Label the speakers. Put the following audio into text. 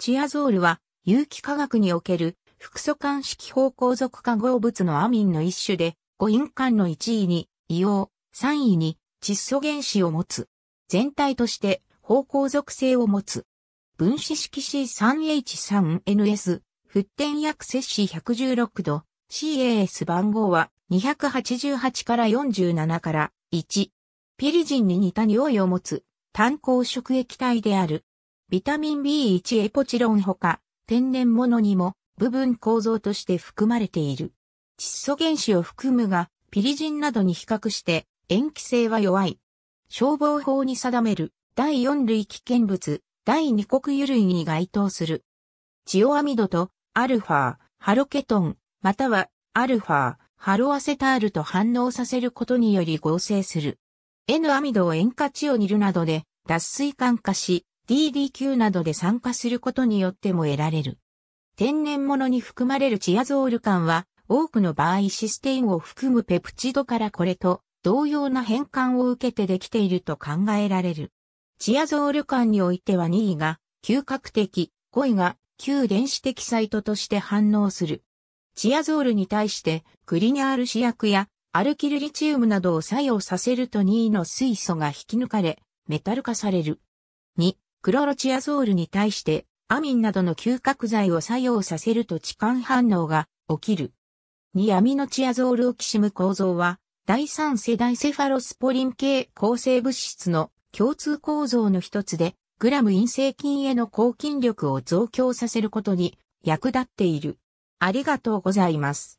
Speaker 1: チアゾールは有機化学における複素間式方向属化合物のアミンの一種で、五因間の1位に硫黄、3位に窒素原子を持つ。全体として方向属性を持つ。分子式 C3H3NS、沸点薬摂氏116度、CAS 番号は288から47から1。ピリジンに似た匂いを持つ炭鉱食液体である。ビタミン B1 エポチロンほか、天然物にも部分構造として含まれている。窒素原子を含むが、ピリジンなどに比較して塩基性は弱い。消防法に定める第4類危険物、第2国油類に該当する。チオアミドとアルファ、ハロケトン、またはアルファ、ハロアセタールと反応させることにより合成する。N アミドを塩化チオニルなどで脱水管化し、DDQ などで酸化することによっても得られる。天然物に含まれるチアゾール感は、多くの場合システインを含むペプチドからこれと同様な変換を受けてできていると考えられる。チアゾール感においては2位が嗅覚的、5位が旧電子的サイトとして反応する。チアゾールに対してクリニャール試薬やアルキルリチウムなどを作用させると2位の水素が引き抜かれ、メタル化される。2、クロロチアゾールに対してアミンなどの嗅覚剤を作用させると置換反応が起きる。2アミノチアゾールオキシム構造は第三世代セファロスポリン系構成物質の共通構造の一つでグラム陰性菌への抗菌力を増強させることに役立っている。ありがとうございます。